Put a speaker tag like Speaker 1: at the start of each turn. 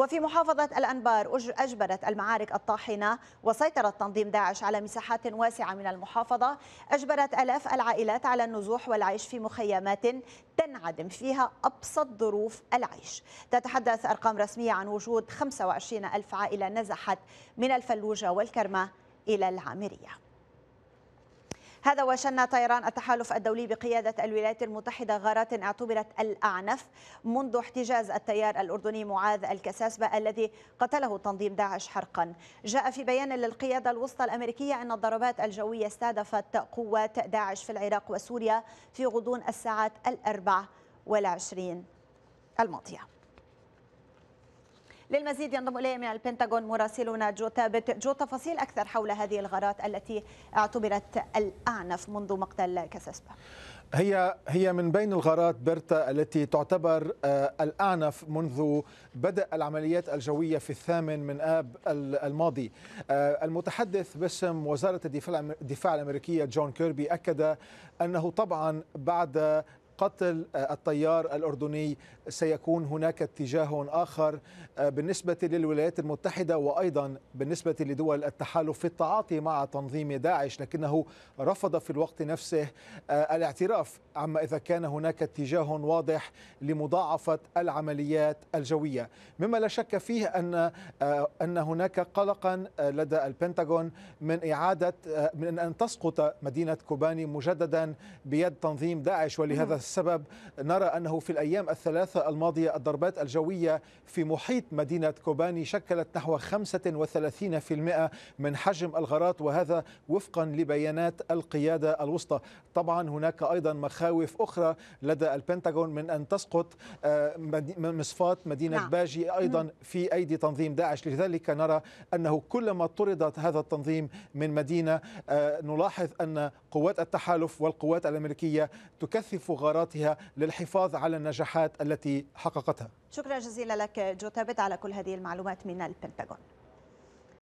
Speaker 1: وفي محافظة الأنبار أجبرت المعارك الطاحنة وسيطرة تنظيم داعش على مساحات واسعة من المحافظة أجبرت ألاف العائلات على النزوح والعيش في مخيمات تنعدم فيها أبسط ظروف العيش تتحدث أرقام رسمية عن وجود 25 ألف عائلة نزحت من الفلوجة والكرمة إلى العامرية هذا وشن طيران التحالف الدولي بقيادة الولايات المتحدة غارات اعتبرت الأعنف منذ احتجاز التيار الأردني معاذ الكساسبة الذي قتله تنظيم داعش حرقا جاء في بيان للقيادة الوسطى الأمريكية أن الضربات الجوية استهدفت قوات داعش في العراق وسوريا في غضون الساعات الأربع والعشرين الماضية للمزيد ينضم الي من البنتاغون مراسلنا جو ثابت جو تفاصيل أكثر حول هذه الغارات التي اعتبرت الأعنف منذ مقتل كاساسبا
Speaker 2: هي هي من بين الغارات بيرتا التي تعتبر آه، الأعنف منذ بدأ العمليات الجوية في الثامن من آب الماضي آه، المتحدث باسم وزارة الدفاع الأمريكية جون كيربي أكد أنه طبعا بعد قتل الطيار الأردني سيكون هناك اتجاه آخر آه، بالنسبة للولايات المتحدة وأيضا بالنسبة لدول التحالف في التعاطي مع تنظيم داعش لكنه رفض في الوقت نفسه آه، الاعتراف عما إذا كان هناك اتجاه واضح لمضاعفة العمليات الجوية مما لا شك فيه أن آه، أن هناك قلقا لدى البنتاغون من إعادة من أن تسقط مدينة كوباني مجددا بيد تنظيم داعش ولهذا السبب نرى أنه في الأيام الثلاثة الماضية الضربات الجوية في محيط مدينة كوباني شكلت نحو 35% من حجم الغارات وهذا وفقا لبيانات القيادة الوسطى طبعا هناك أيضا مخاوف أخرى لدى البنتاغون من أن تسقط آه، مصفات مدينة نعم. باجي أيضا في أيدي تنظيم داعش لذلك نرى أنه كلما طردت هذا التنظيم من مدينة آه، نلاحظ أن قوات التحالف والقوات الأمريكية تكثف غارات وقراراتها للحفاظ على النجاحات التي حققتها
Speaker 1: شكرا جزيلا لك جو على كل هذه المعلومات من البنتاغون